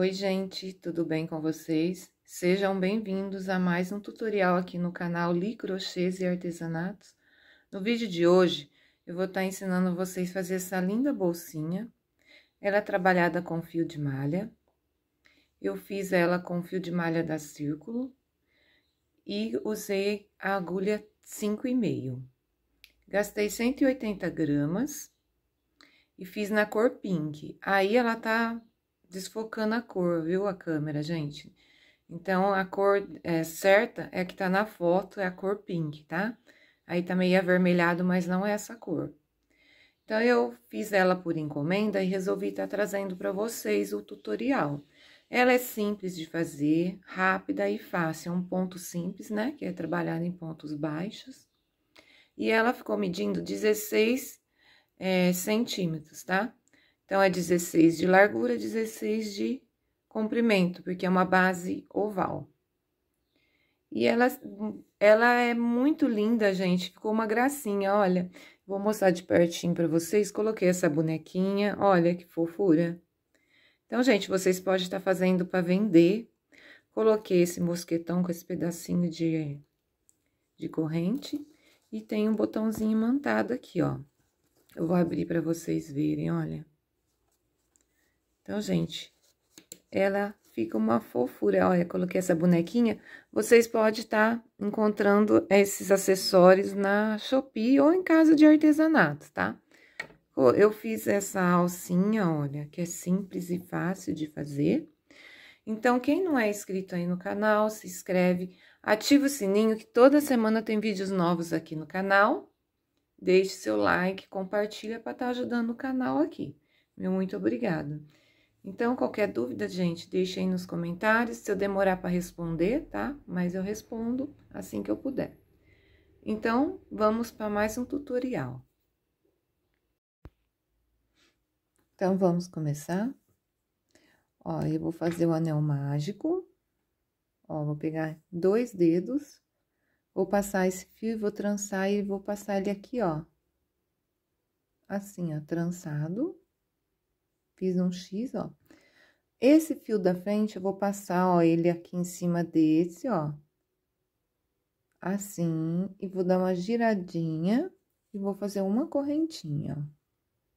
Oi gente, tudo bem com vocês? Sejam bem-vindos a mais um tutorial aqui no canal Li Crochês e Artesanatos. No vídeo de hoje, eu vou estar tá ensinando vocês a fazer essa linda bolsinha. Ela é trabalhada com fio de malha. Eu fiz ela com fio de malha da Círculo e usei a agulha 5,5. Gastei 180 gramas e fiz na cor pink. Aí ela tá desfocando a cor, viu, a câmera, gente? Então, a cor é, certa é que tá na foto, é a cor pink, tá? Aí tá meio avermelhado, mas não é essa cor. Então, eu fiz ela por encomenda e resolvi estar tá trazendo para vocês o tutorial. Ela é simples de fazer, rápida e fácil, é um ponto simples, né, que é trabalhado em pontos baixos. E ela ficou medindo 16 é, centímetros, tá? Então, é 16 de largura, 16 de comprimento, porque é uma base oval. E ela, ela é muito linda, gente. Ficou uma gracinha, olha. Vou mostrar de pertinho para vocês. Coloquei essa bonequinha, olha que fofura. Então, gente, vocês podem estar fazendo para vender. Coloquei esse mosquetão com esse pedacinho de, de corrente. E tem um botãozinho imantado aqui, ó. Eu vou abrir para vocês verem, olha. Então, gente, ela fica uma fofura. Olha, coloquei essa bonequinha. Vocês podem estar tá encontrando esses acessórios na Shopee ou em casa de artesanato, tá? Eu fiz essa alcinha, olha, que é simples e fácil de fazer. Então, quem não é inscrito aí no canal, se inscreve, ativa o sininho que toda semana tem vídeos novos aqui no canal. Deixe seu like, compartilha para estar tá ajudando o canal aqui. Meu muito obrigada. Então, qualquer dúvida, gente, deixa aí nos comentários. Se eu demorar para responder, tá? Mas eu respondo assim que eu puder. Então, vamos para mais um tutorial. Então, vamos começar. Ó, eu vou fazer o anel mágico. Ó, vou pegar dois dedos, vou passar esse fio, vou trançar e vou passar ele aqui, ó. Assim, ó, trançado. Fiz um X, ó. Esse fio da frente, eu vou passar, ó, ele aqui em cima desse, ó. Assim, e vou dar uma giradinha e vou fazer uma correntinha, ó.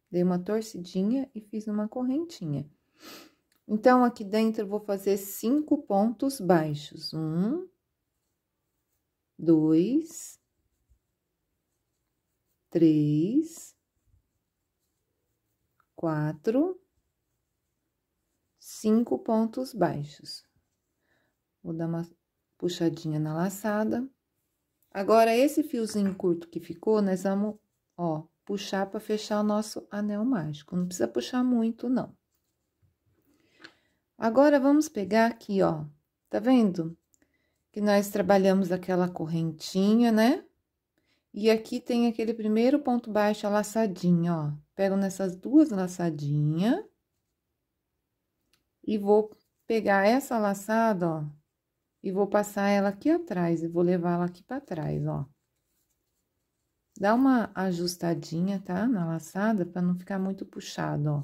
Dei uma torcidinha e fiz uma correntinha. Então, aqui dentro, eu vou fazer cinco pontos baixos. Um, dois, três, quatro, cinco pontos baixos. Vou dar uma puxadinha na laçada. Agora, esse fiozinho curto que ficou, nós vamos, ó, puxar para fechar o nosso anel mágico. Não precisa puxar muito, não. Agora, vamos pegar aqui, ó, tá vendo? Que nós trabalhamos aquela correntinha, né? E aqui tem aquele primeiro ponto baixo, a laçadinha, ó. Pego nessas duas laçadinhas e vou pegar essa laçada, ó, e vou passar ela aqui atrás, e vou levar ela aqui para trás, ó. Dá uma ajustadinha, tá? Na laçada, para não ficar muito puxado, ó.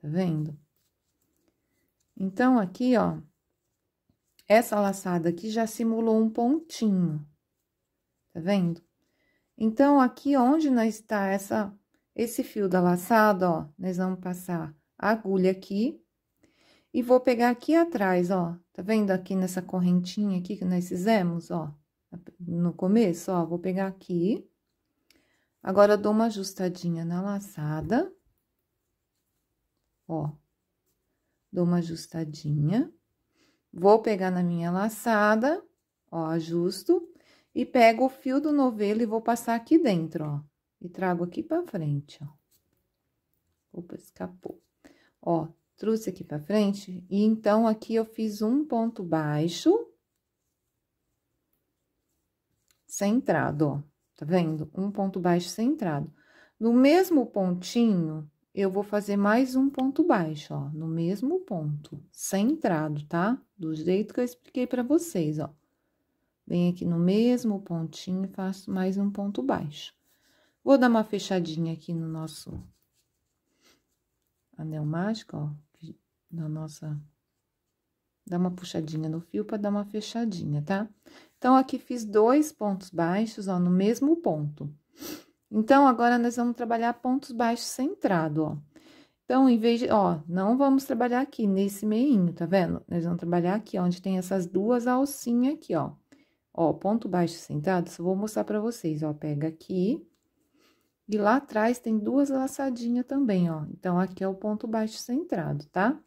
Tá vendo? Então, aqui, ó, essa laçada aqui já simulou um pontinho, tá vendo? Então, aqui onde nós está essa esse fio da laçada, ó, nós vamos passar a agulha aqui. E vou pegar aqui atrás, ó, tá vendo aqui nessa correntinha aqui que nós fizemos, ó, no começo, ó, vou pegar aqui. Agora, dou uma ajustadinha na laçada. Ó, dou uma ajustadinha. Vou pegar na minha laçada, ó, ajusto. E pego o fio do novelo e vou passar aqui dentro, ó e trago aqui para frente, ó. Opa, escapou. Ó, trouxe aqui para frente e então aqui eu fiz um ponto baixo centrado, ó. Tá vendo? Um ponto baixo centrado. No mesmo pontinho, eu vou fazer mais um ponto baixo, ó, no mesmo ponto, centrado, tá? Do jeito que eu expliquei para vocês, ó. Venho aqui no mesmo pontinho e faço mais um ponto baixo. Vou dar uma fechadinha aqui no nosso anel mágico, ó, na nossa... Dá uma puxadinha no fio para dar uma fechadinha, tá? Então, aqui fiz dois pontos baixos, ó, no mesmo ponto. Então, agora, nós vamos trabalhar pontos baixos centrado, ó. Então, em vez de, ó, não vamos trabalhar aqui nesse meinho, tá vendo? Nós vamos trabalhar aqui, ó, onde tem essas duas alcinhas aqui, ó. Ó, ponto baixo centrado, só vou mostrar pra vocês, ó. Pega aqui, e lá atrás tem duas laçadinhas também, ó. Então, aqui é o ponto baixo centrado, tá?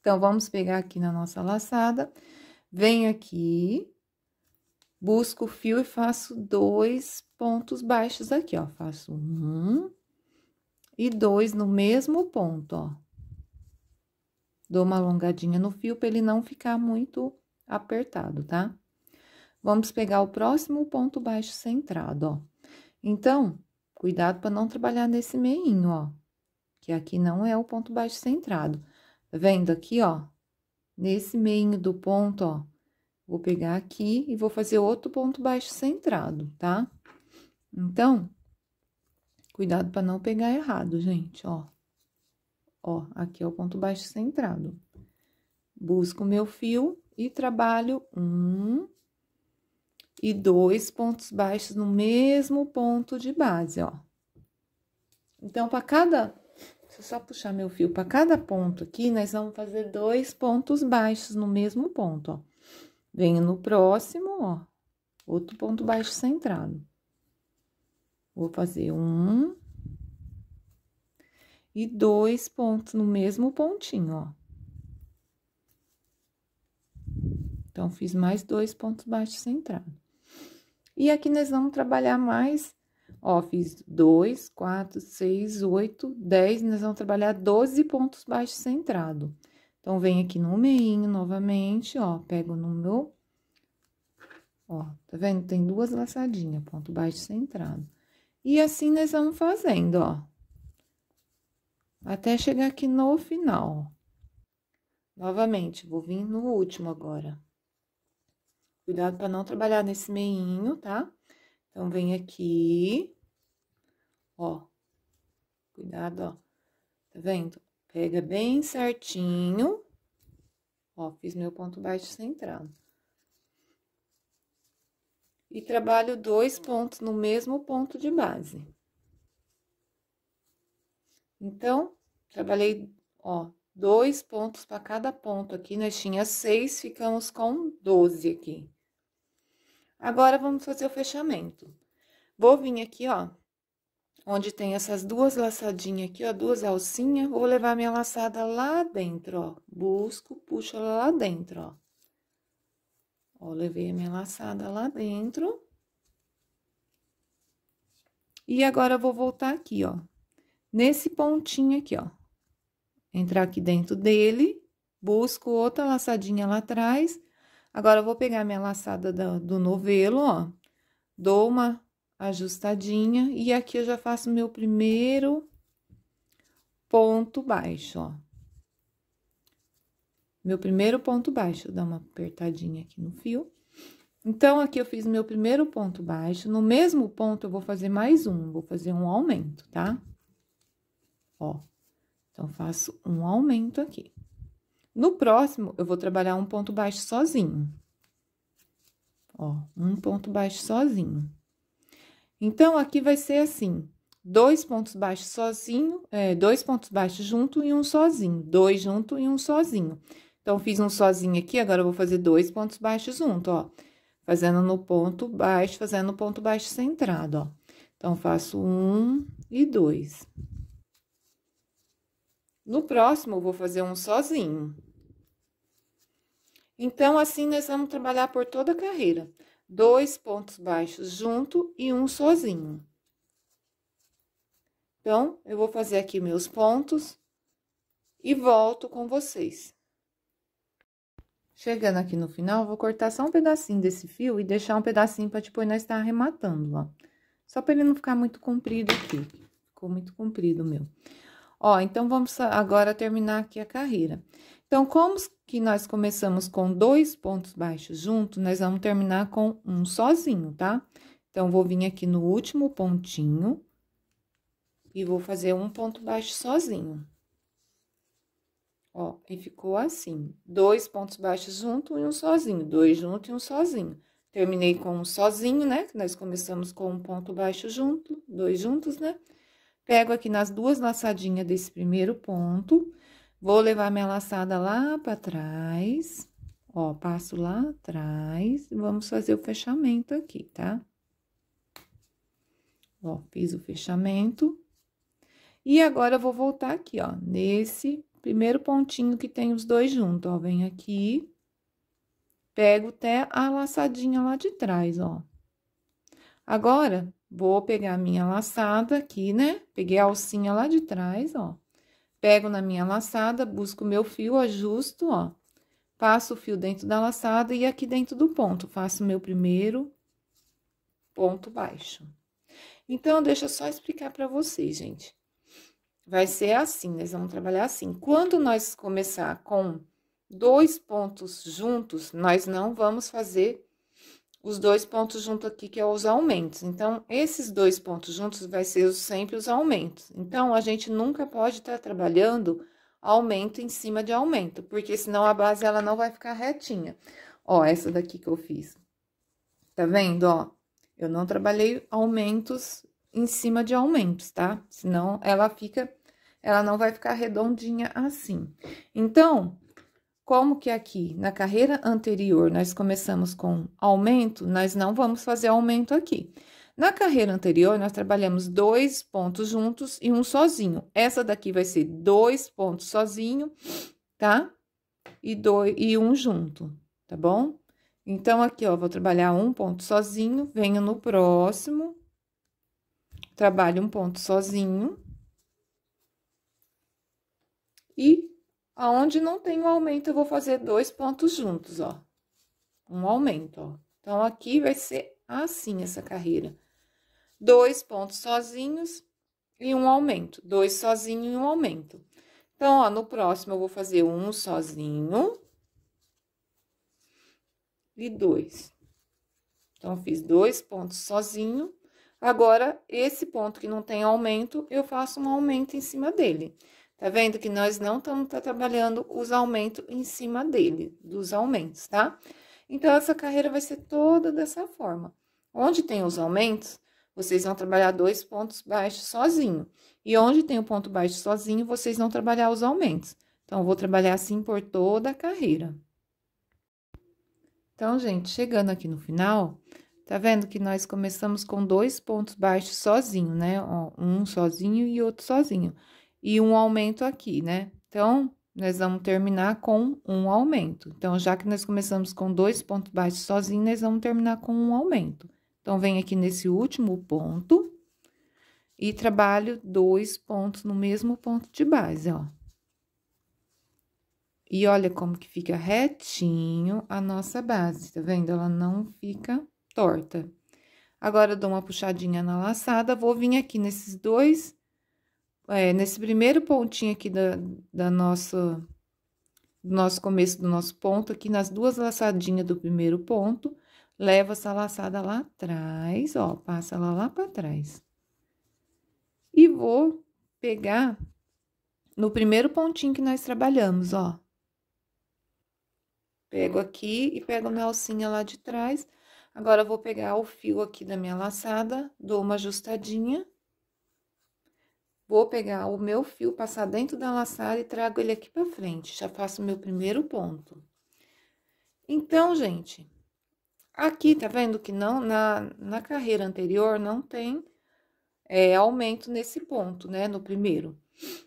Então, vamos pegar aqui na nossa laçada, venho aqui, busco o fio e faço dois pontos baixos aqui, ó. Faço um e dois no mesmo ponto, ó. Dou uma alongadinha no fio para ele não ficar muito apertado, tá? Vamos pegar o próximo ponto baixo centrado, ó. Então, Cuidado para não trabalhar nesse meinho, ó. Que aqui não é o ponto baixo centrado. Tá vendo aqui, ó? Nesse meio do ponto, ó. Vou pegar aqui e vou fazer outro ponto baixo centrado, tá? Então, cuidado para não pegar errado, gente, ó. Ó, aqui é o ponto baixo centrado. Busco o meu fio e trabalho um, e dois pontos baixos no mesmo ponto de base, ó. Então, para cada, se eu só puxar meu fio para cada ponto aqui, nós vamos fazer dois pontos baixos no mesmo ponto, ó. Venho no próximo, ó, outro ponto baixo centrado. Vou fazer um e dois pontos no mesmo pontinho, ó. Então, fiz mais dois pontos baixos centrados. E aqui nós vamos trabalhar mais, ó, fiz 2, 4, 6, 8, 10, nós vamos trabalhar 12 pontos baixos centrado. Então, vem aqui no meinho novamente, ó, pego no meu, ó, tá vendo? Tem duas laçadinhas, ponto baixo centrado. E assim nós vamos fazendo, ó, até chegar aqui no final. Novamente, vou vir no último agora. Cuidado para não trabalhar nesse meinho, tá? Então, vem aqui, ó, cuidado, ó, tá vendo? Pega bem certinho, ó, fiz meu ponto baixo central. E trabalho dois pontos no mesmo ponto de base. Então, trabalhei, ó, dois pontos para cada ponto aqui, nós tinha seis, ficamos com doze aqui. Agora vamos fazer o fechamento. Vou vir aqui, ó, onde tem essas duas laçadinhas aqui, ó, duas alcinhas, vou levar minha laçada lá dentro, ó. Busco, puxo ela lá dentro, ó. Ó, levei a minha laçada lá dentro. E agora, eu vou voltar aqui, ó, nesse pontinho aqui, ó. Entrar aqui dentro dele, busco outra laçadinha lá atrás Agora, eu vou pegar minha laçada do novelo, ó, dou uma ajustadinha e aqui eu já faço meu primeiro ponto baixo, ó. Meu primeiro ponto baixo, vou dar uma apertadinha aqui no fio. Então, aqui eu fiz meu primeiro ponto baixo, no mesmo ponto eu vou fazer mais um, vou fazer um aumento, tá? Ó, então, faço um aumento aqui. No próximo, eu vou trabalhar um ponto baixo sozinho. Ó, um ponto baixo sozinho. Então, aqui vai ser assim, dois pontos baixos sozinho, é, dois pontos baixos junto e um sozinho, dois junto e um sozinho. Então, fiz um sozinho aqui, agora eu vou fazer dois pontos baixos junto, ó. Fazendo no ponto baixo, fazendo no ponto baixo centrado, ó. Então, faço um e dois. No próximo, eu vou fazer um sozinho. Então, assim, nós vamos trabalhar por toda a carreira. Dois pontos baixos junto e um sozinho. Então, eu vou fazer aqui meus pontos e volto com vocês. Chegando aqui no final, vou cortar só um pedacinho desse fio e deixar um pedacinho para depois nós estar tá arrematando, ó. Só para ele não ficar muito comprido aqui. Ficou muito comprido meu. Ó, então, vamos agora terminar aqui a carreira. Então, como que nós começamos com dois pontos baixos juntos, nós vamos terminar com um sozinho, tá? Então, vou vir aqui no último pontinho e vou fazer um ponto baixo sozinho. Ó, e ficou assim, dois pontos baixos junto e um sozinho, dois juntos e um sozinho. Terminei com um sozinho, né? Nós começamos com um ponto baixo junto, dois juntos, né? Pego aqui nas duas laçadinhas desse primeiro ponto Vou levar minha laçada lá para trás, ó, passo lá atrás, vamos fazer o fechamento aqui, tá? Ó, fiz o fechamento. E agora, eu vou voltar aqui, ó, nesse primeiro pontinho que tem os dois juntos, ó, vem aqui, pego até a laçadinha lá de trás, ó. Agora, vou pegar minha laçada aqui, né? Peguei a alcinha lá de trás, ó. Pego na minha laçada, busco meu fio, ajusto, ó. Passo o fio dentro da laçada e aqui dentro do ponto. Faço meu primeiro ponto baixo. Então, deixa eu só explicar para vocês, gente. Vai ser assim, nós vamos trabalhar assim. Quando nós começar com dois pontos juntos, nós não vamos fazer os dois pontos juntos aqui, que é os aumentos. Então, esses dois pontos juntos vai ser sempre os aumentos. Então, a gente nunca pode estar tá trabalhando aumento em cima de aumento, porque senão a base ela não vai ficar retinha. Ó, essa daqui que eu fiz. Tá vendo, ó? Eu não trabalhei aumentos em cima de aumentos, tá? Senão ela fica ela não vai ficar redondinha assim. Então, como que aqui, na carreira anterior, nós começamos com aumento, nós não vamos fazer aumento aqui. Na carreira anterior, nós trabalhamos dois pontos juntos e um sozinho. Essa daqui vai ser dois pontos sozinho, tá? E, dois, e um junto, tá bom? Então, aqui, ó, vou trabalhar um ponto sozinho, venho no próximo, trabalho um ponto sozinho e Aonde não tem o um aumento, eu vou fazer dois pontos juntos, ó. Um aumento, ó. Então, aqui vai ser assim essa carreira. Dois pontos sozinhos e um aumento. Dois sozinho e um aumento. Então, ó, no próximo eu vou fazer um sozinho. E dois. Então, fiz dois pontos sozinho. Agora, esse ponto que não tem aumento, eu faço um aumento em cima dele. Tá vendo que nós não estamos tá trabalhando os aumentos em cima dele, dos aumentos, tá? Então, essa carreira vai ser toda dessa forma. Onde tem os aumentos, vocês vão trabalhar dois pontos baixos sozinho. E onde tem o ponto baixo sozinho, vocês vão trabalhar os aumentos. Então, vou trabalhar assim por toda a carreira. Então, gente, chegando aqui no final, Tá vendo que nós começamos com dois pontos baixos sozinho, né? Um sozinho e outro sozinho e um aumento aqui, né? Então, nós vamos terminar com um aumento. Então, já que nós começamos com dois pontos baixos sozinhos, nós vamos terminar com um aumento. Então, vem aqui nesse último ponto e trabalho dois pontos no mesmo ponto de base, ó. E olha como que fica retinho a nossa base, tá vendo? Ela não fica torta. Agora, eu dou uma puxadinha na laçada, vou vir aqui nesses dois é, nesse primeiro pontinho aqui da, da nossa, do nosso começo do nosso ponto, aqui nas duas laçadinhas do primeiro ponto, leva essa laçada lá atrás, ó, passa ela lá para trás. E vou pegar no primeiro pontinho que nós trabalhamos, ó. Pego aqui e pego na alcinha lá de trás. Agora, vou pegar o fio aqui da minha laçada, dou uma ajustadinha Vou pegar o meu fio, passar dentro da laçada e trago ele aqui para frente. Já faço o meu primeiro ponto. Então, gente, aqui tá vendo que não, na, na carreira anterior não tem é, aumento nesse ponto, né? No primeiro.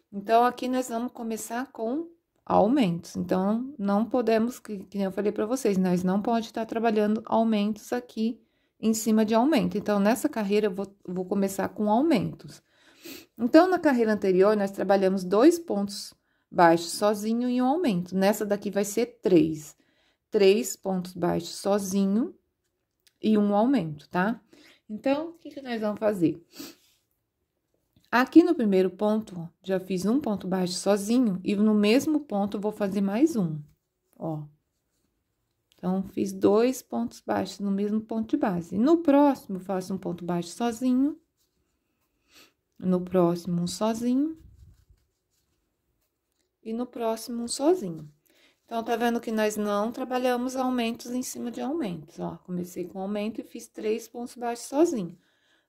Então, aqui nós vamos começar com aumentos. Então, não podemos, que, que eu falei para vocês, nós não pode estar trabalhando aumentos aqui em cima de aumento. Então, nessa carreira, eu vou, vou começar com aumentos. Então, na carreira anterior, nós trabalhamos dois pontos baixos sozinho e um aumento. Nessa daqui vai ser três. Três pontos baixos sozinho e um aumento, tá? Então, o que, que nós vamos fazer? Aqui no primeiro ponto, já fiz um ponto baixo sozinho e no mesmo ponto vou fazer mais um, ó. Então, fiz dois pontos baixos no mesmo ponto de base. No próximo, faço um ponto baixo sozinho no próximo, um sozinho. E no próximo, um sozinho. Então, tá vendo que nós não trabalhamos aumentos em cima de aumentos, ó. Comecei com aumento e fiz três pontos baixos sozinho.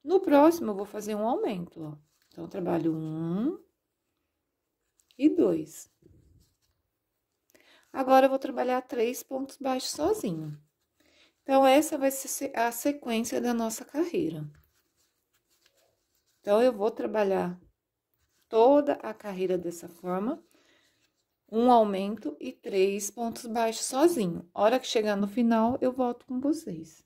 No próximo, eu vou fazer um aumento, ó. Então, trabalho um e dois. Agora, eu vou trabalhar três pontos baixos sozinho. Então, essa vai ser a sequência da nossa carreira. Então, eu vou trabalhar toda a carreira dessa forma, um aumento e três pontos baixos sozinho. A hora que chegar no final, eu volto com vocês.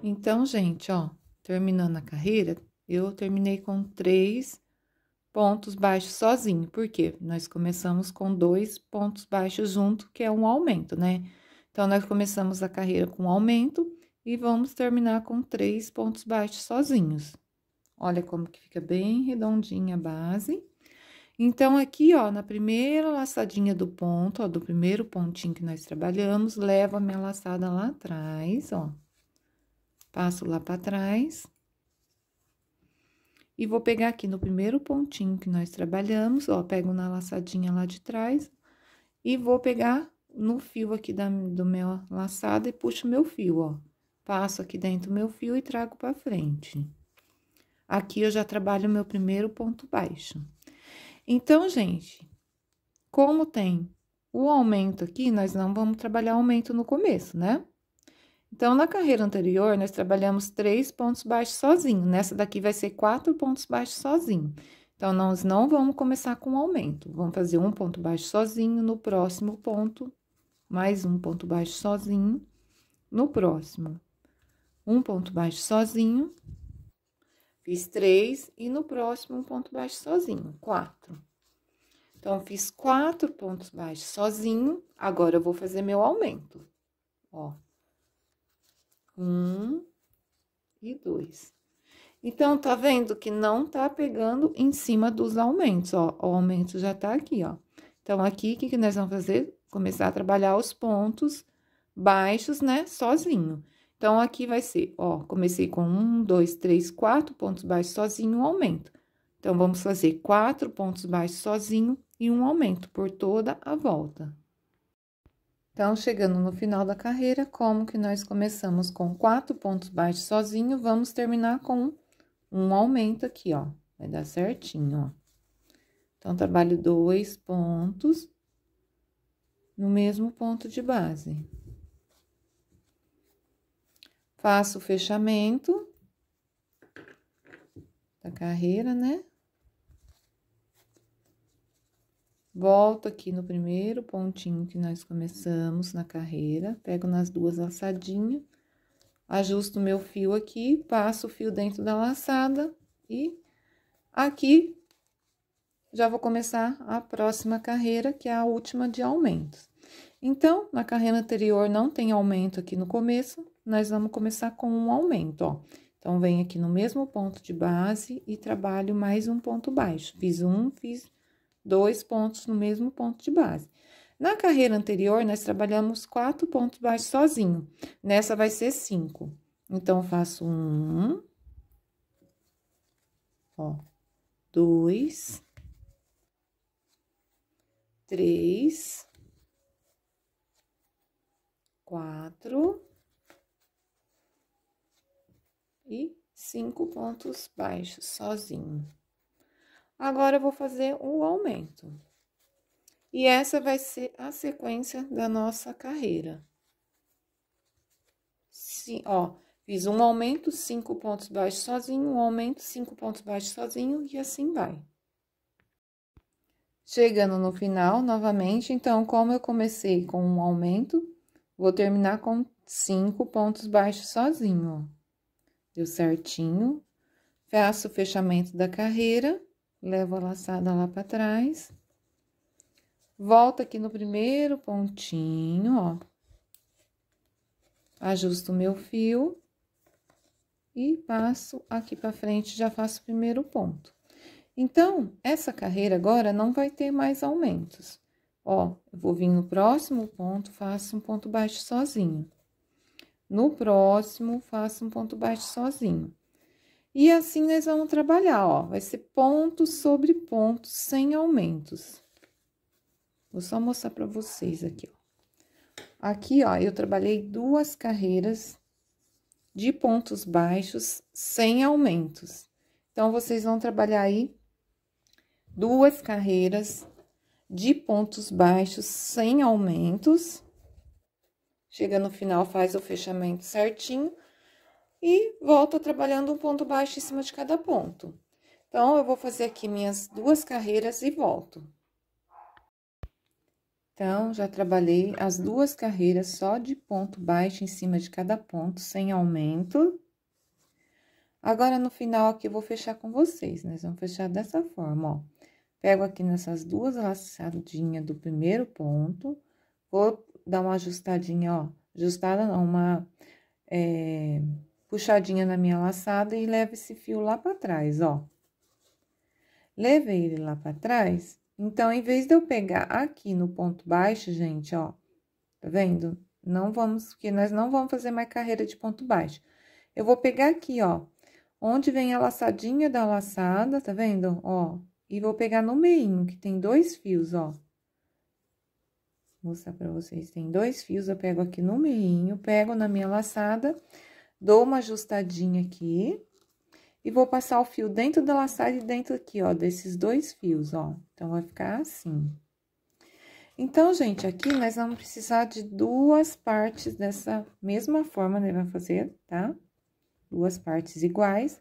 Então, gente, ó, terminando a carreira, eu terminei com três pontos baixos sozinho, porque nós começamos com dois pontos baixos junto, que é um aumento, né? Então, nós começamos a carreira com aumento e vamos terminar com três pontos baixos sozinhos. Olha como que fica bem redondinha a base. Então, aqui, ó, na primeira laçadinha do ponto, ó, do primeiro pontinho que nós trabalhamos, levo a minha laçada lá atrás, ó. Passo lá pra trás. E vou pegar aqui no primeiro pontinho que nós trabalhamos, ó, pego na laçadinha lá de trás. E vou pegar no fio aqui da, do meu laçado e puxo meu fio, ó. Passo aqui dentro do meu fio e trago pra frente. Aqui eu já trabalho o meu primeiro ponto baixo. Então, gente, como tem o aumento aqui, nós não vamos trabalhar aumento no começo, né? Então, na carreira anterior, nós trabalhamos três pontos baixos sozinho. Nessa daqui vai ser quatro pontos baixos sozinho. Então, nós não vamos começar com aumento. Vamos fazer um ponto baixo sozinho, no próximo ponto, mais um ponto baixo sozinho, no próximo, um ponto baixo sozinho, Fiz três e no próximo um ponto baixo sozinho, quatro. Então, fiz quatro pontos baixos sozinho, agora eu vou fazer meu aumento. Ó. Um e dois. Então, tá vendo que não tá pegando em cima dos aumentos, ó. O aumento já tá aqui, ó. Então, aqui, o que, que nós vamos fazer? Começar a trabalhar os pontos baixos, né, sozinho. Então, aqui vai ser, ó, comecei com um, dois, três, quatro pontos baixos sozinho, um aumento. Então, vamos fazer quatro pontos baixos sozinho e um aumento por toda a volta. Então, chegando no final da carreira, como que nós começamos com quatro pontos baixos sozinho, vamos terminar com um aumento aqui, ó. Vai dar certinho, ó. Então, trabalho dois pontos no mesmo ponto de base. Faço o fechamento da carreira, né? Volto aqui no primeiro pontinho que nós começamos na carreira, pego nas duas laçadinhas, ajusto meu fio aqui, passo o fio dentro da laçada e aqui já vou começar a próxima carreira, que é a última de aumentos. Então, na carreira anterior não tem aumento aqui no começo, nós vamos começar com um aumento, ó. Então, venho aqui no mesmo ponto de base e trabalho mais um ponto baixo. Fiz um, fiz dois pontos no mesmo ponto de base. Na carreira anterior, nós trabalhamos quatro pontos baixos sozinho. Nessa vai ser cinco. Então, faço um, ó, dois, três, quatro, e cinco pontos baixos sozinho. Agora, eu vou fazer o aumento. E essa vai ser a sequência da nossa carreira. Sim, ó, fiz um aumento, cinco pontos baixos sozinho, um aumento, cinco pontos baixos sozinho, e assim vai. Chegando no final, novamente, então, como eu comecei com um aumento, vou terminar com cinco pontos baixos sozinho, ó deu certinho. Faço o fechamento da carreira, levo a laçada lá para trás. Volto aqui no primeiro pontinho, ó. Ajusto o meu fio e passo aqui para frente, já faço o primeiro ponto. Então, essa carreira agora não vai ter mais aumentos. Ó, eu vou vir no próximo ponto, faço um ponto baixo sozinho. No próximo, faça um ponto baixo sozinho. E assim nós vamos trabalhar, ó. Vai ser ponto sobre ponto, sem aumentos. Vou só mostrar para vocês aqui, ó. Aqui, ó, eu trabalhei duas carreiras de pontos baixos sem aumentos. Então, vocês vão trabalhar aí duas carreiras de pontos baixos sem aumentos Chega no final, faz o fechamento certinho e volta trabalhando um ponto baixo em cima de cada ponto. Então, eu vou fazer aqui minhas duas carreiras e volto. Então, já trabalhei as duas carreiras só de ponto baixo em cima de cada ponto, sem aumento. Agora, no final aqui, eu vou fechar com vocês, né? Vamos fechar dessa forma, ó. Pego aqui nessas duas laçadinhas do primeiro ponto, vou dar uma ajustadinha, ó, ajustada não, uma é, puxadinha na minha laçada e leve esse fio lá para trás, ó. Levei ele lá para trás, então, em vez de eu pegar aqui no ponto baixo, gente, ó, tá vendo? Não vamos, porque nós não vamos fazer mais carreira de ponto baixo. Eu vou pegar aqui, ó, onde vem a laçadinha da laçada, tá vendo? Ó, e vou pegar no meio que tem dois fios, ó. Vou mostrar pra vocês. Tem dois fios, eu pego aqui no meinho, pego na minha laçada, dou uma ajustadinha aqui. E vou passar o fio dentro da laçada e dentro aqui, ó, desses dois fios, ó. Então, vai ficar assim. Então, gente, aqui nós vamos precisar de duas partes dessa mesma forma, né? Vai fazer, tá? Duas partes iguais.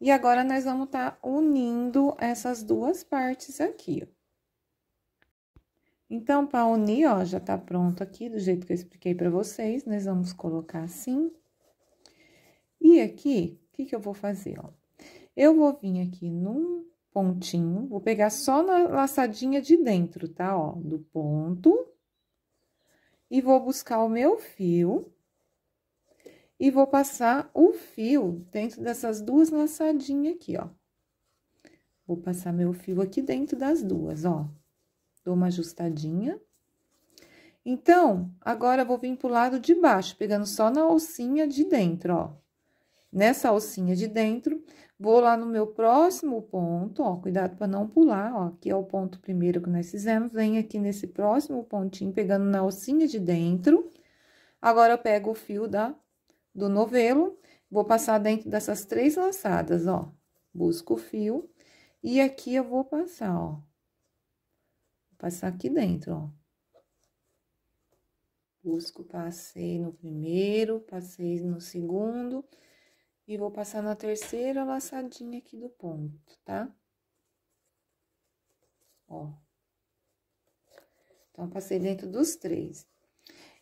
E agora, nós vamos tá unindo essas duas partes aqui, ó. Então, para unir, ó, já tá pronto aqui do jeito que eu expliquei para vocês. Nós né? vamos colocar assim. E aqui, o que que eu vou fazer, ó? Eu vou vir aqui num pontinho, vou pegar só na laçadinha de dentro, tá, ó, do ponto. E vou buscar o meu fio. E vou passar o fio dentro dessas duas laçadinhas aqui, ó. Vou passar meu fio aqui dentro das duas, ó. Dou uma ajustadinha. Então, agora vou vir pro lado de baixo, pegando só na alcinha de dentro, ó. Nessa alcinha de dentro, vou lá no meu próximo ponto, ó, cuidado para não pular, ó, aqui é o ponto primeiro que nós fizemos, vem aqui nesse próximo pontinho, pegando na alcinha de dentro. Agora, eu pego o fio da, do novelo, vou passar dentro dessas três laçadas, ó, busco o fio, e aqui eu vou passar, ó, passar aqui dentro, ó. Busco, passei no primeiro, passei no segundo, e vou passar na terceira laçadinha aqui do ponto, tá? Ó. Então, passei dentro dos três.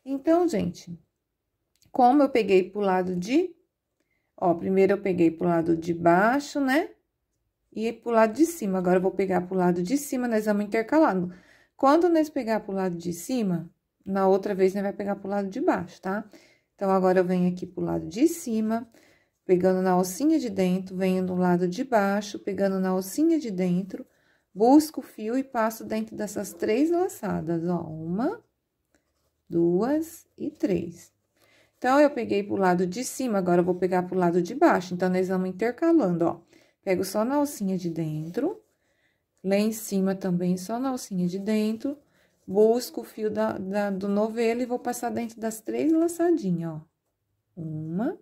Então, gente, como eu peguei pro lado de... Ó, primeiro eu peguei pro lado de baixo, né? e pro lado de cima. Agora, eu vou pegar pro lado de cima, nós vamos intercalando. Quando nós pegar pro lado de cima, na outra vez, nós vai pegar pro lado de baixo, tá? Então, agora, eu venho aqui pro lado de cima, pegando na alcinha de dentro, venho do lado de baixo, pegando na alcinha de dentro, busco o fio e passo dentro dessas três laçadas, ó. Uma, duas e três. Então, eu peguei pro lado de cima, agora eu vou pegar pro lado de baixo. Então, nós vamos intercalando, ó. Pego só na alcinha de dentro, lá em cima também só na alcinha de dentro, busco o fio da, da, do novelo e vou passar dentro das três laçadinhas, ó. Uma,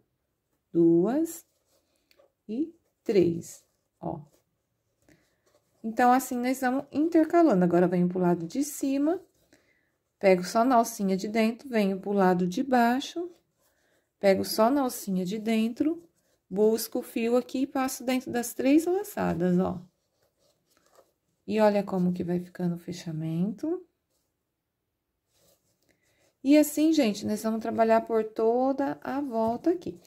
duas e três, ó. Então, assim, nós vamos intercalando. Agora, venho pro lado de cima, pego só na alcinha de dentro, venho pro lado de baixo, pego só na alcinha de dentro, busco o fio aqui e passo dentro das três laçadas, ó. E olha como que vai ficando o fechamento. E assim, gente, nós vamos trabalhar por toda a volta aqui.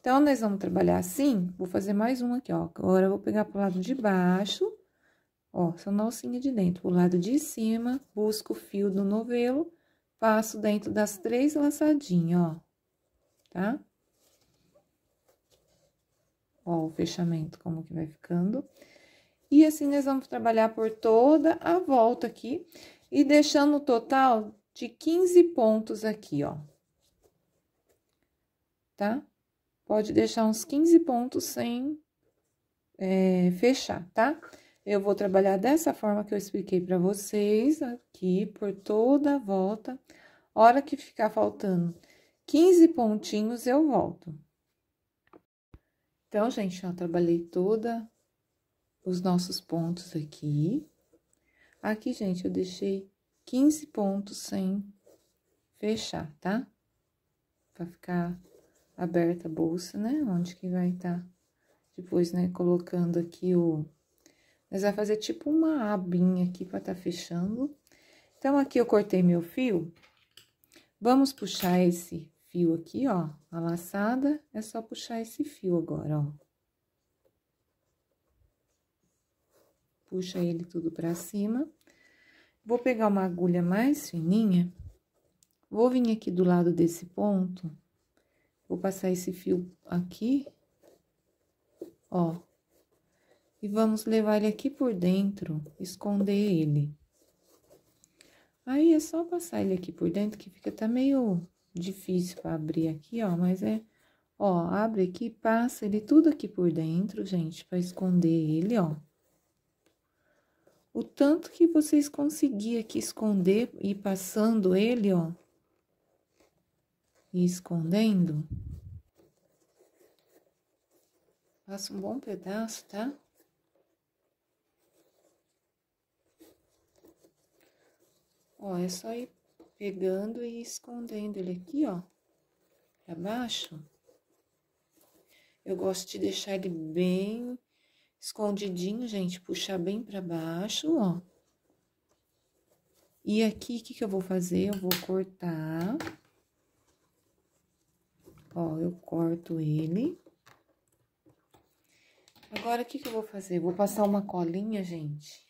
Então, nós vamos trabalhar assim, vou fazer mais um aqui, ó. Agora, eu vou pegar pro lado de baixo, ó, essa alcinha de dentro. Pro lado de cima, busco o fio do novelo, passo dentro das três laçadinhas, ó, tá? Tá? ó, o fechamento, como que vai ficando. E assim, nós vamos trabalhar por toda a volta aqui, e deixando o total de 15 pontos aqui, ó. Tá? Pode deixar uns 15 pontos sem é, fechar, tá? Eu vou trabalhar dessa forma que eu expliquei para vocês, aqui, por toda a volta. Hora que ficar faltando 15 pontinhos, eu volto. Então, gente, eu trabalhei toda os nossos pontos aqui. Aqui, gente, eu deixei 15 pontos sem fechar, tá? Pra ficar aberta a bolsa, né? Onde que vai estar tá? depois, né? Colocando aqui o... Nós vai fazer tipo uma abinha aqui pra tá fechando. Então, aqui eu cortei meu fio. Vamos puxar esse fio aqui, ó, a laçada, é só puxar esse fio agora, ó. Puxa ele tudo pra cima. Vou pegar uma agulha mais fininha, vou vir aqui do lado desse ponto, vou passar esse fio aqui, ó, e vamos levar ele aqui por dentro, esconder ele. Aí, é só passar ele aqui por dentro, que fica tá meio difícil abrir aqui, ó, mas é, ó, abre aqui, passa ele tudo aqui por dentro, gente, para esconder ele, ó. O tanto que vocês conseguir aqui esconder e passando ele, ó, e escondendo. Passa um bom pedaço, tá? Ó, é só ir pegando e escondendo ele aqui, ó, pra baixo. Eu gosto de deixar ele bem escondidinho, gente, puxar bem pra baixo, ó. E aqui, o que que eu vou fazer? Eu vou cortar. Ó, eu corto ele. Agora, o que que eu vou fazer? Eu vou passar uma colinha, gente,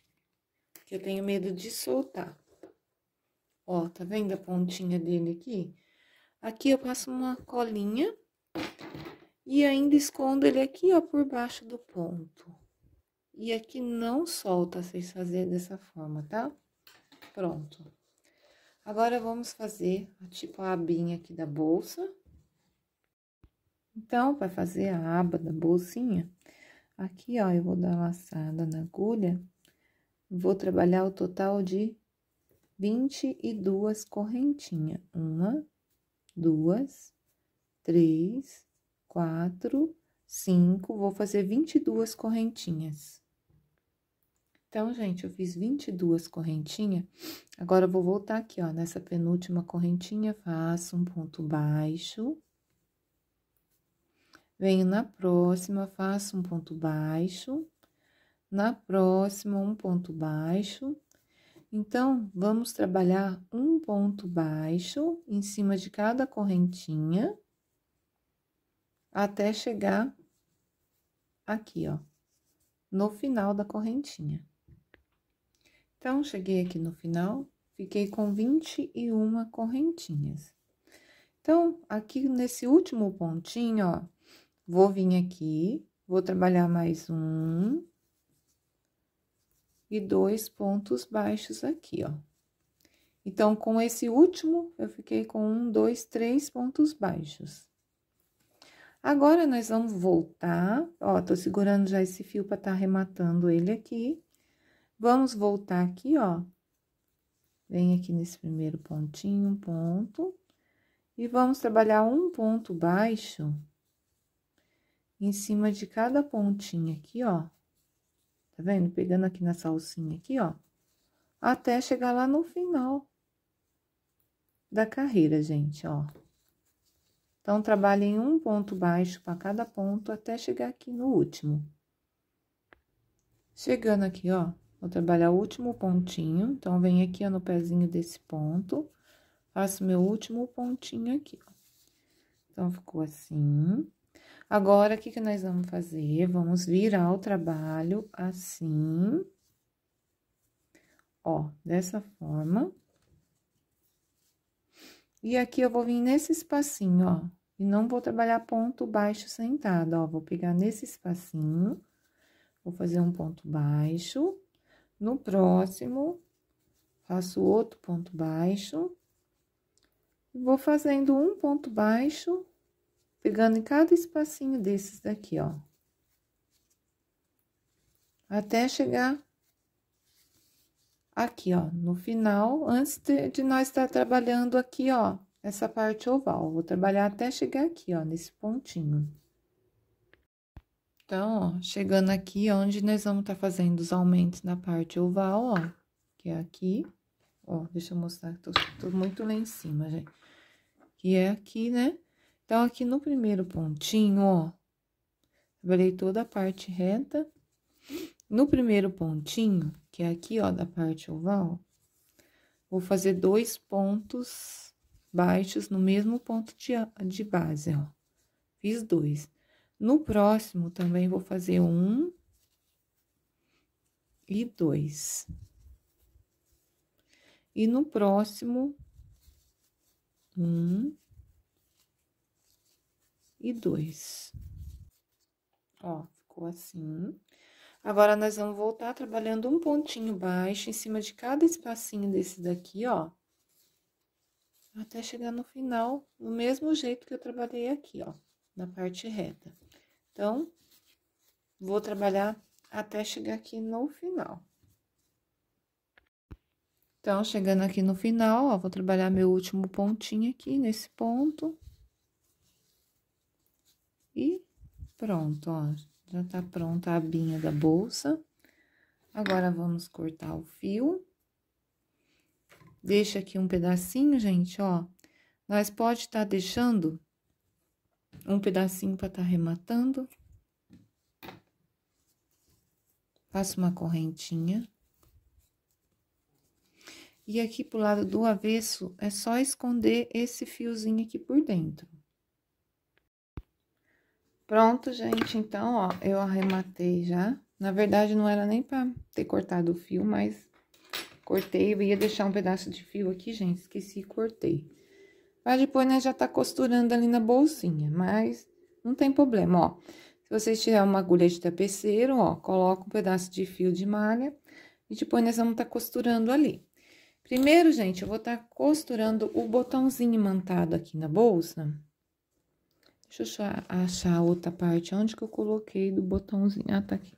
que eu tenho medo de soltar. Ó, tá vendo a pontinha dele aqui? Aqui eu passo uma colinha e ainda escondo ele aqui, ó, por baixo do ponto. E aqui não solta, vocês fazer dessa forma, tá? Pronto. Agora, vamos fazer, tipo, a abinha aqui da bolsa. Então, para fazer a aba da bolsinha, aqui, ó, eu vou dar uma laçada na agulha. Vou trabalhar o total de vinte e duas correntinhas. Uma, duas, três, quatro, cinco. Vou fazer vinte e duas correntinhas. Então, gente, eu fiz 22 correntinhas. Agora, eu vou voltar aqui, ó, nessa penúltima correntinha, faço um ponto baixo. Venho na próxima, faço um ponto baixo. Na próxima, um ponto baixo. Então, vamos trabalhar um ponto baixo em cima de cada correntinha até chegar aqui, ó, no final da correntinha. Então, cheguei aqui no final, fiquei com 21 correntinhas. Então, aqui nesse último pontinho, ó, vou vir aqui, vou trabalhar mais um, e dois pontos baixos aqui, ó. Então, com esse último, eu fiquei com um, dois, três pontos baixos. Agora, nós vamos voltar, ó, tô segurando já esse fio para tá arrematando ele aqui. Vamos voltar aqui, ó. Vem aqui nesse primeiro pontinho, um ponto. E vamos trabalhar um ponto baixo em cima de cada pontinha aqui, ó. Tá vendo? Pegando aqui nessa alcinha aqui, ó. Até chegar lá no final da carreira, gente, ó. Então, em um ponto baixo para cada ponto até chegar aqui no último. Chegando aqui, ó, vou trabalhar o último pontinho. Então, venho aqui, ó, no pezinho desse ponto, faço meu último pontinho aqui, ó. Então, ficou assim. Agora, o que, que nós vamos fazer? Vamos virar o trabalho assim, ó, dessa forma. E aqui eu vou vir nesse espacinho, ó, e não vou trabalhar ponto baixo sentado, ó, vou pegar nesse espacinho, vou fazer um ponto baixo, no próximo, faço outro ponto baixo, vou fazendo um ponto baixo pegando em cada espacinho desses daqui, ó. Até chegar aqui, ó, no final, antes de, de nós estar tá trabalhando aqui, ó, essa parte oval. Vou trabalhar até chegar aqui, ó, nesse pontinho. Então, ó, chegando aqui, onde nós vamos estar tá fazendo os aumentos na parte oval, ó, que é aqui. Ó, deixa eu mostrar, tô, tô muito lá em cima, gente. Que é aqui, né? Então, aqui no primeiro pontinho, ó, trabalhei toda a parte reta. No primeiro pontinho, que é aqui, ó, da parte oval, vou fazer dois pontos baixos no mesmo ponto de, de base, ó. Fiz dois. No próximo, também vou fazer um e dois. E no próximo, um e dois. Ó, ficou assim. Agora, nós vamos voltar trabalhando um pontinho baixo em cima de cada espacinho desse daqui, ó. Até chegar no final, do mesmo jeito que eu trabalhei aqui, ó, na parte reta. Então, vou trabalhar até chegar aqui no final. Então, chegando aqui no final, ó, vou trabalhar meu último pontinho aqui nesse ponto. E pronto, ó, já tá pronta a abinha da bolsa. Agora, vamos cortar o fio. Deixa aqui um pedacinho, gente, ó. Nós pode estar tá deixando um pedacinho para estar tá rematando. Faço uma correntinha. E aqui pro lado do avesso, é só esconder esse fiozinho aqui por dentro. Pronto, gente, então, ó, eu arrematei já. Na verdade, não era nem pra ter cortado o fio, mas cortei. Eu ia deixar um pedaço de fio aqui, gente, esqueci e cortei. Mas depois, né, já tá costurando ali na bolsinha, mas não tem problema, ó. Se vocês tiverem uma agulha de tapeceiro, ó, coloca um pedaço de fio de malha e depois nós né, vamos tá costurando ali. Primeiro, gente, eu vou estar tá costurando o botãozinho imantado aqui na bolsa, Deixa eu achar a outra parte. Onde que eu coloquei do botãozinho? Ah, tá aqui.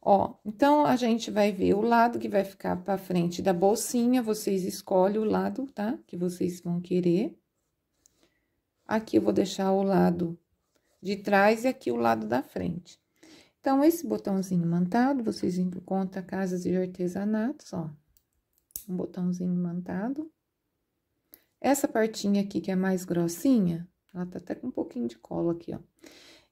Ó, então, a gente vai ver o lado que vai ficar pra frente da bolsinha. Vocês escolhem o lado, tá? Que vocês vão querer. Aqui eu vou deixar o lado de trás e aqui o lado da frente. Então, esse botãozinho mantado, vocês encontram casas de artesanatos, ó. Um botãozinho mantado. Essa partinha aqui que é mais grossinha, ela tá até com um pouquinho de cola aqui, ó.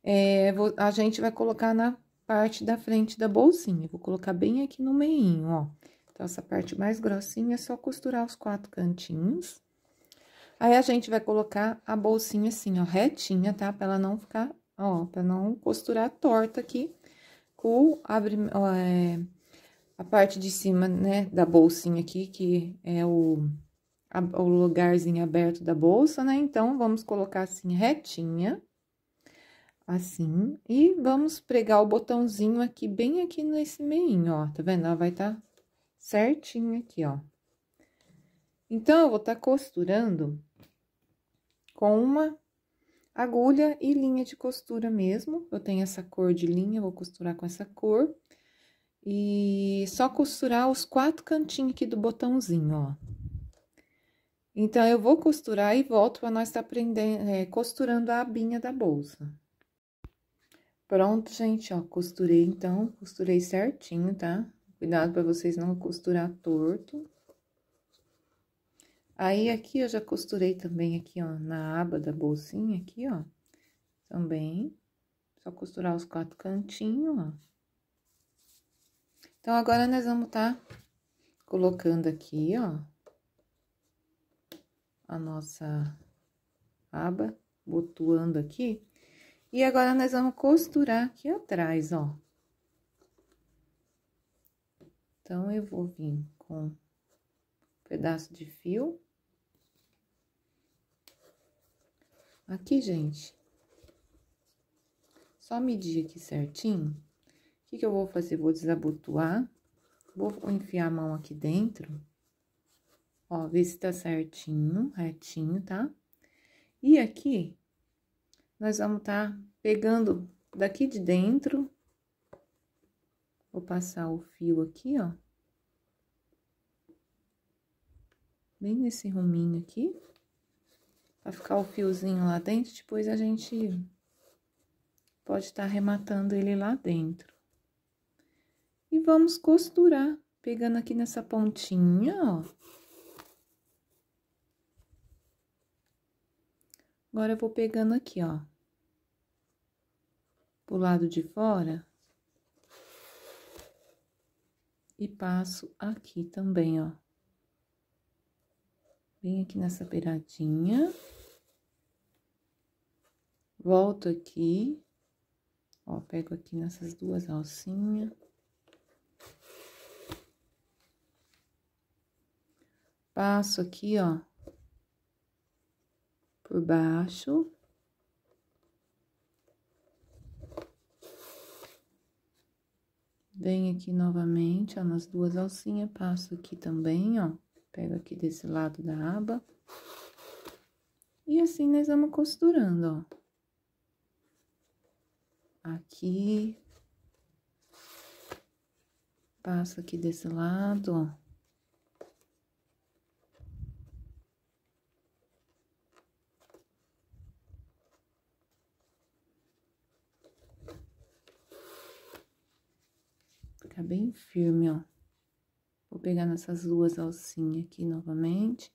É, vou, a gente vai colocar na parte da frente da bolsinha. Vou colocar bem aqui no meinho, ó. Então, essa parte mais grossinha é só costurar os quatro cantinhos. Aí, a gente vai colocar a bolsinha assim, ó, retinha, tá? Pra ela não ficar, ó, pra não costurar torta aqui. Com abre, ó, é, a parte de cima, né, da bolsinha aqui, que é o o lugarzinho aberto da bolsa, né? Então, vamos colocar assim retinha, assim, e vamos pregar o botãozinho aqui, bem aqui nesse meinho, ó, tá vendo? Ela vai estar tá certinho aqui, ó. Então, eu vou estar tá costurando com uma agulha e linha de costura mesmo. Eu tenho essa cor de linha, vou costurar com essa cor. E só costurar os quatro cantinhos aqui do botãozinho, ó. Então, eu vou costurar e volto para nós estar tá prendendo, é, costurando a abinha da bolsa. Pronto, gente, ó, costurei então, costurei certinho, tá? Cuidado para vocês não costurar torto. Aí, aqui eu já costurei também aqui, ó, na aba da bolsinha aqui, ó, também. Só costurar os quatro cantinhos, ó. Então, agora nós vamos tá colocando aqui, ó, a nossa aba, botuando aqui. E agora, nós vamos costurar aqui atrás, ó. Então, eu vou vir com um pedaço de fio. Aqui, gente, só medir aqui certinho. O que, que eu vou fazer? Vou desabotoar, vou enfiar a mão aqui dentro Ó, vê se tá certinho, retinho, tá? E aqui, nós vamos tá pegando daqui de dentro. Vou passar o fio aqui, ó. Bem nesse ruminho aqui. Pra ficar o fiozinho lá dentro, depois a gente pode estar tá arrematando ele lá dentro. E vamos costurar, pegando aqui nessa pontinha, ó. Agora eu vou pegando aqui, ó. Pro lado de fora. E passo aqui também, ó. bem aqui nessa beiradinha. Volto aqui. Ó, pego aqui nessas duas alcinhas. Passo aqui, ó por baixo. Venho aqui novamente, ó, nas duas alcinhas, passo aqui também, ó. Pego aqui desse lado da aba. E assim, nós vamos costurando, ó. Aqui. Passo aqui desse lado, ó. firme, ó. Vou pegar nessas duas alcinhas aqui novamente.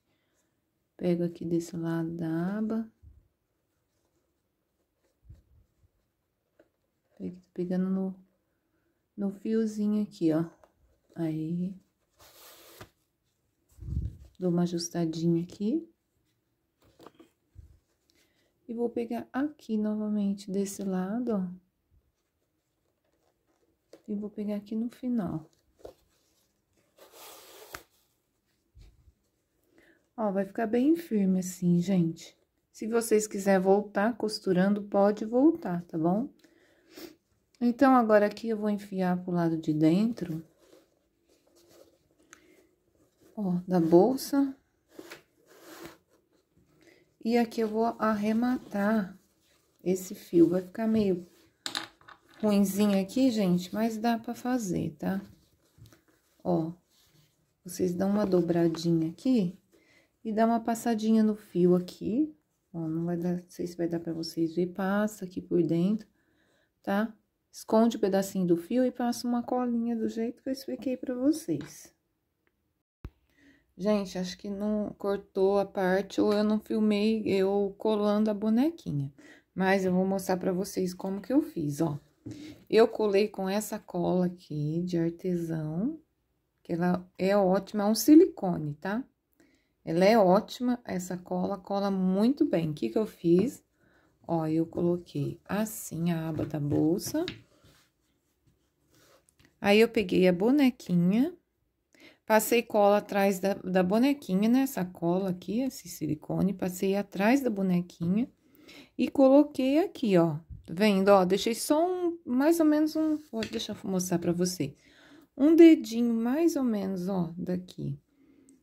Pego aqui desse lado da aba. Pegando no, no fiozinho aqui, ó. Aí. Dou uma ajustadinha aqui. E vou pegar aqui novamente desse lado, ó e vou pegar aqui no final. Ó, vai ficar bem firme assim, gente. Se vocês quiserem voltar costurando, pode voltar, tá bom? Então, agora aqui eu vou enfiar pro lado de dentro, ó, da bolsa. E aqui eu vou arrematar esse fio, vai ficar meio ruimzinho aqui, gente, mas dá pra fazer, tá? Ó, vocês dão uma dobradinha aqui e dá uma passadinha no fio aqui, ó, não vai dar, não sei se vai dar pra vocês ver, passa aqui por dentro, tá? Esconde o um pedacinho do fio e passa uma colinha do jeito que eu expliquei pra vocês. Gente, acho que não cortou a parte ou eu não filmei eu colando a bonequinha. Mas eu vou mostrar pra vocês como que eu fiz, ó. Eu colei com essa cola aqui de artesão, que ela é ótima, é um silicone, tá? Ela é ótima, essa cola, cola muito bem. O que que eu fiz? Ó, eu coloquei assim a aba da bolsa. Aí, eu peguei a bonequinha, passei cola atrás da, da bonequinha, né? Essa cola aqui, esse silicone, passei atrás da bonequinha e coloquei aqui, ó, Tá vendo? Ó, deixei só um, mais ou menos um... Ó, deixa eu mostrar pra você. Um dedinho, mais ou menos, ó, daqui.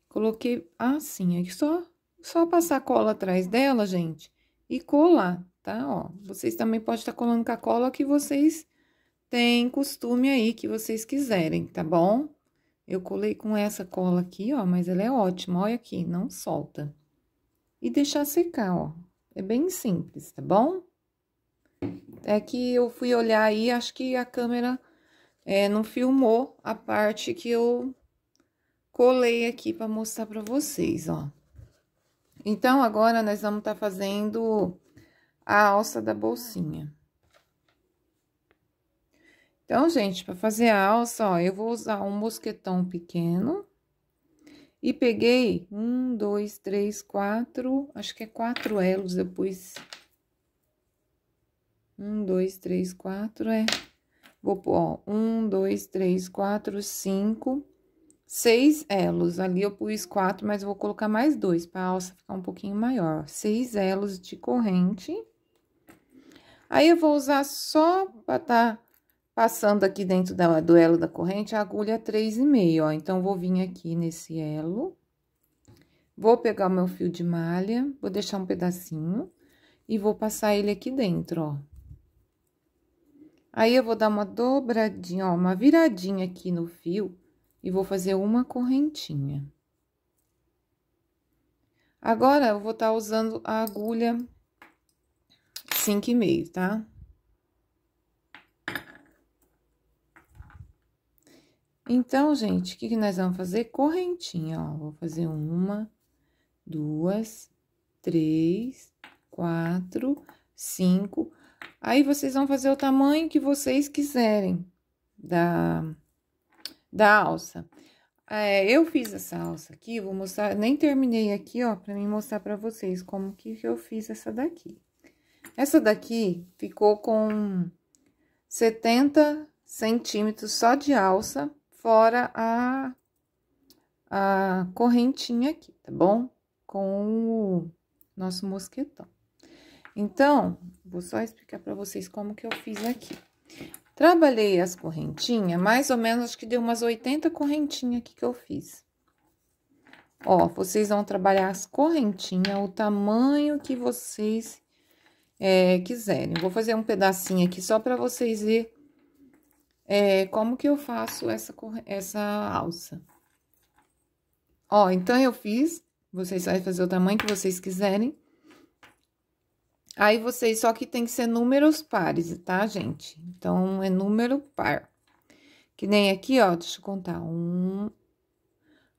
Coloquei assim, aqui é só, só passar a cola atrás dela, gente, e colar, tá? Ó, vocês também podem estar colando com a cola que vocês têm costume aí, que vocês quiserem, tá bom? Eu colei com essa cola aqui, ó, mas ela é ótima, olha aqui, não solta. E deixar secar, ó. É bem simples, tá bom? É que eu fui olhar aí, acho que a câmera é, não filmou a parte que eu colei aqui para mostrar para vocês, ó. Então, agora nós vamos estar tá fazendo a alça da bolsinha. Então, gente, para fazer a alça, ó, eu vou usar um mosquetão pequeno. E peguei um, dois, três, quatro, acho que é quatro elos, eu pus um, dois, três, quatro, é. Vou pôr, ó, um, dois, três, quatro, cinco, seis elos. Ali eu pus quatro, mas vou colocar mais dois, pra alça ficar um pouquinho maior. Seis elos de corrente. Aí, eu vou usar só pra tá passando aqui dentro da, do elo da corrente a agulha três e meio, ó. Então, vou vir aqui nesse elo. Vou pegar o meu fio de malha, vou deixar um pedacinho e vou passar ele aqui dentro, ó. Aí, eu vou dar uma dobradinha, ó, uma viradinha aqui no fio e vou fazer uma correntinha. Agora, eu vou estar tá usando a agulha 5,5, tá? Então, gente, o que, que nós vamos fazer? Correntinha, ó. Vou fazer uma, duas, três, quatro, cinco. Aí vocês vão fazer o tamanho que vocês quiserem da, da alça. É, eu fiz essa alça aqui, vou mostrar, nem terminei aqui, ó, pra mim mostrar pra vocês como que eu fiz essa daqui. Essa daqui ficou com 70 centímetros só de alça, fora a, a correntinha aqui, tá bom? Com o nosso mosquetão. Então, vou só explicar para vocês como que eu fiz aqui. Trabalhei as correntinhas, mais ou menos, acho que deu umas 80 correntinhas aqui que eu fiz. Ó, vocês vão trabalhar as correntinhas, o tamanho que vocês é, quiserem. Vou fazer um pedacinho aqui só para vocês verem é, como que eu faço essa, essa alça. Ó, então, eu fiz, vocês vão fazer o tamanho que vocês quiserem. Aí vocês, só que tem que ser números pares, tá, gente? Então, é número par. Que nem aqui, ó, deixa eu contar. Um,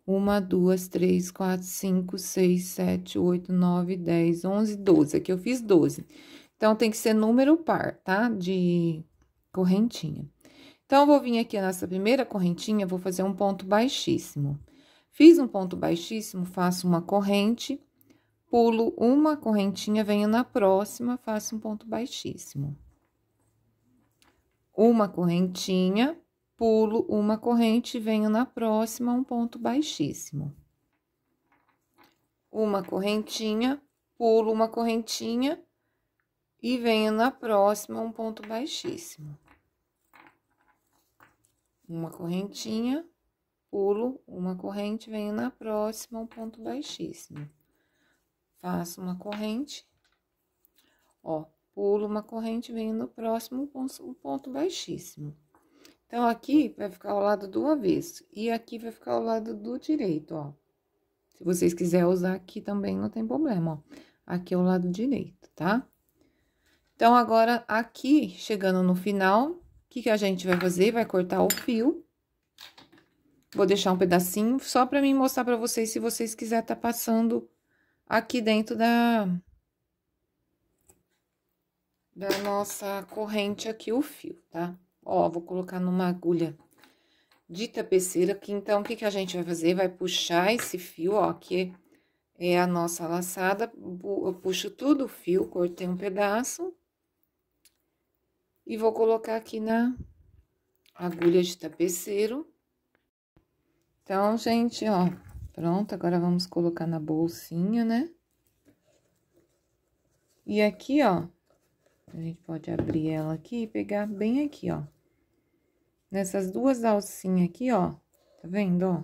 uma, duas, três, quatro, cinco, seis, sete, oito, nove, dez, onze, doze. Aqui eu fiz doze. Então, tem que ser número par, tá? De correntinha. Então, eu vou vir aqui nessa primeira correntinha, vou fazer um ponto baixíssimo. Fiz um ponto baixíssimo, faço uma corrente pulo uma correntinha, venho na próxima, faço um ponto baixíssimo. Uma correntinha, pulo uma corrente, venho na próxima, um ponto baixíssimo. Uma correntinha, pulo uma correntinha e venho na próxima, um ponto baixíssimo. Uma correntinha, pulo uma corrente, venho na próxima, um ponto baixíssimo. Faço uma corrente, ó, pulo uma corrente, venho no próximo ponto, um ponto baixíssimo. Então, aqui vai ficar ao lado do avesso e aqui vai ficar ao lado do direito, ó. Se vocês quiserem usar aqui também, não tem problema, ó. Aqui é o lado direito, tá? Então, agora, aqui, chegando no final, o que, que a gente vai fazer? Vai cortar o fio. Vou deixar um pedacinho só pra mim mostrar pra vocês, se vocês quiserem tá passando aqui dentro da, da nossa corrente aqui o fio, tá? Ó, vou colocar numa agulha de tapeceira aqui, então, o que que a gente vai fazer? Vai puxar esse fio, ó, que é a nossa laçada, eu puxo tudo o fio, cortei um pedaço e vou colocar aqui na agulha de tapeceiro. Então, gente, ó, Pronto, agora vamos colocar na bolsinha, né? E aqui, ó, a gente pode abrir ela aqui e pegar bem aqui, ó. Nessas duas alcinhas aqui, ó, tá vendo, ó?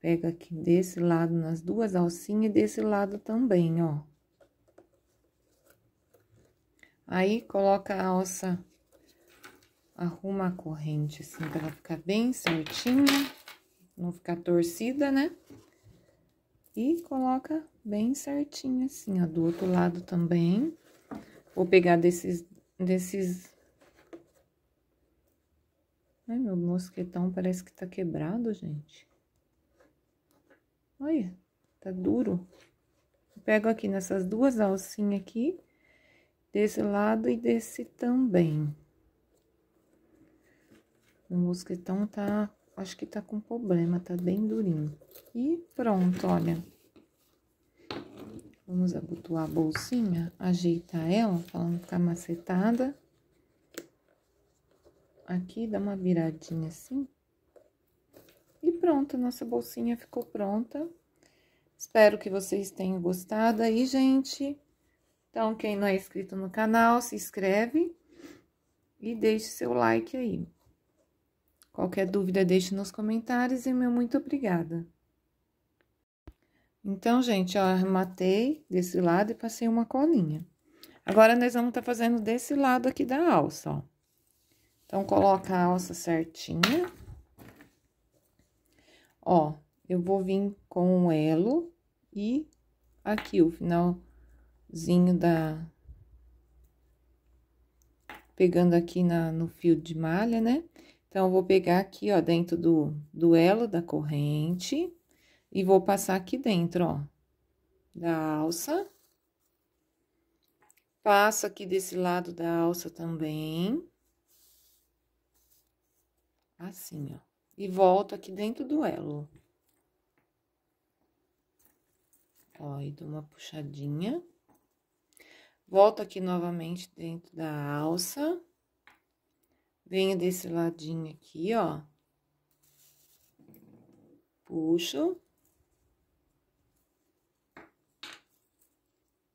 Pega aqui desse lado nas duas alcinhas e desse lado também, ó. Aí, coloca a alça, arruma a corrente assim pra ela ficar bem certinha não ficar torcida, né? E coloca bem certinho assim, ó, do outro lado também. Vou pegar desses, desses... Ai, meu mosquetão parece que tá quebrado, gente. Olha, tá duro. pego aqui nessas duas alcinhas aqui, desse lado e desse também. O mosquetão tá Acho que tá com problema, tá bem durinho. E pronto, olha. Vamos abotoar a bolsinha, ajeitar ela pra ela não ficar tá macetada. Aqui, dá uma viradinha assim. E pronto, nossa bolsinha ficou pronta. Espero que vocês tenham gostado aí, gente. Então, quem não é inscrito no canal, se inscreve e deixe seu like aí. Qualquer dúvida, deixe nos comentários e meu muito obrigada. Então, gente, ó, arrematei desse lado e passei uma colinha. Agora, nós vamos estar tá fazendo desse lado aqui da alça, ó. Então, coloca a alça certinha. Ó, eu vou vir com o elo e aqui o finalzinho da... Pegando aqui na, no fio de malha, né? Então, eu vou pegar aqui, ó, dentro do, do elo da corrente e vou passar aqui dentro, ó, da alça. Passo aqui desse lado da alça também. Assim, ó. E volto aqui dentro do elo. Ó, e dou uma puxadinha. Volto aqui novamente dentro da alça. Venho desse ladinho aqui, ó. Puxo.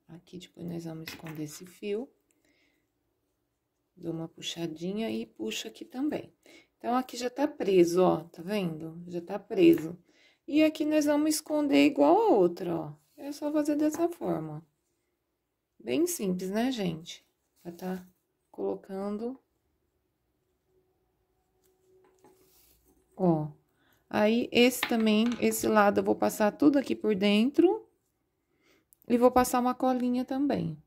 Aqui depois nós vamos esconder esse fio. Dou uma puxadinha e puxo aqui também. Então, aqui já tá preso, ó, tá vendo? Já tá preso. E aqui nós vamos esconder igual a outra, ó. É só fazer dessa forma. Bem simples, né, gente? Já tá colocando ó. Aí, esse também, esse lado eu vou passar tudo aqui por dentro. E vou passar uma colinha também.